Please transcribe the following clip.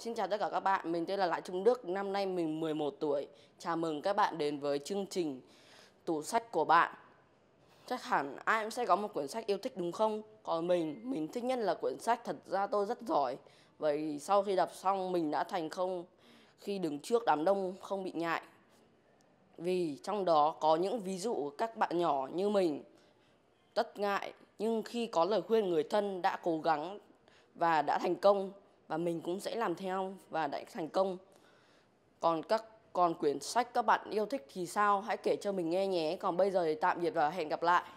Xin chào tất cả các bạn, mình tên là Lại Trung Đức, năm nay mình 11 tuổi. Chào mừng các bạn đến với chương trình Tủ sách của bạn. Chắc hẳn ai cũng sẽ có một quyển sách yêu thích đúng không? Còn mình, mình thích nhất là quyển sách Thật ra tôi rất giỏi. Vậy sau khi đọc xong mình đã thành công khi đứng trước đám đông không bị ngại. Vì trong đó có những ví dụ các bạn nhỏ như mình tất ngại nhưng khi có lời khuyên người thân đã cố gắng và đã thành công và mình cũng sẽ làm theo và đã thành công. Còn các còn quyển sách các bạn yêu thích thì sao? Hãy kể cho mình nghe nhé. Còn bây giờ thì tạm biệt và hẹn gặp lại.